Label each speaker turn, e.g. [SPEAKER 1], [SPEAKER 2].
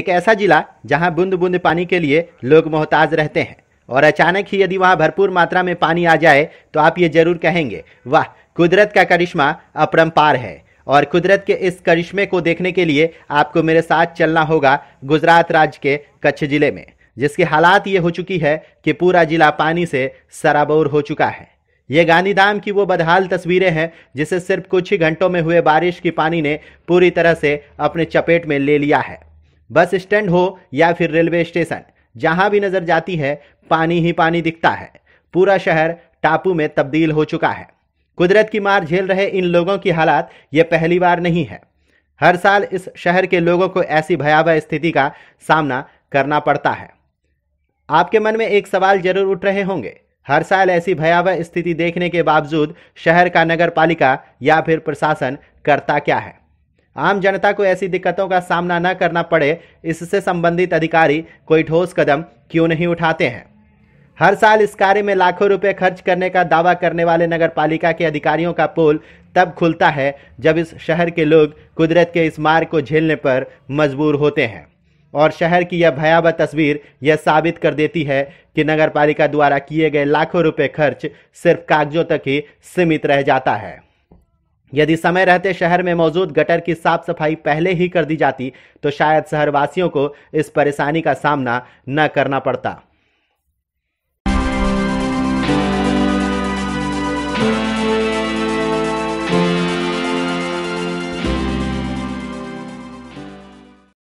[SPEAKER 1] एक ऐसा जिला जहां बूंद बूंद पानी के लिए लोग मोहताज रहते हैं और अचानक ही यदि वहां भरपूर मात्रा में पानी आ जाए तो आप ये जरूर कहेंगे वाह कुदरत का करिश्मा अपरम्पार है और कुदरत के इस करिश्मे को देखने के लिए आपको मेरे साथ चलना होगा गुजरात राज्य के कच्छ जिले में जिसकी हालात ये हो चुकी है कि पूरा जिला पानी से सराबोर हो चुका है ये गांधीधाम की वो बदहाल तस्वीरें हैं जिसे सिर्फ कुछ ही घंटों में हुए बारिश की पानी ने पूरी तरह से अपने चपेट में ले लिया है बस स्टैंड हो या फिर रेलवे स्टेशन जहां भी नजर जाती है पानी ही पानी दिखता है पूरा शहर टापू में तब्दील हो चुका है कुदरत की मार झेल रहे इन लोगों की हालात ये पहली बार नहीं है हर साल इस शहर के लोगों को ऐसी भयावह स्थिति का सामना करना पड़ता है आपके मन में एक सवाल जरूर उठ रहे होंगे हर साल ऐसी भयावह स्थिति देखने के बावजूद शहर का नगर पालिका या फिर प्रशासन करता क्या है आम जनता को ऐसी दिक्कतों का सामना न करना पड़े इससे संबंधित अधिकारी कोई ठोस कदम क्यों नहीं उठाते हैं हर साल इस कार्य में लाखों रुपए खर्च करने का दावा करने वाले नगर पालिका के अधिकारियों का पोल तब खुलता है जब इस शहर के लोग कुदरत के इस मार्ग को झेलने पर मजबूर होते हैं और शहर की यह भयावह तस्वीर यह साबित कर देती है कि नगर पालिका द्वारा किए गए लाखों रुपए खर्च सिर्फ कागजों तक ही सीमित रह जाता है यदि समय रहते शहर में मौजूद गटर की साफ सफाई पहले ही कर दी जाती तो शायद शहरवासियों को इस परेशानी का सामना न करना पड़ता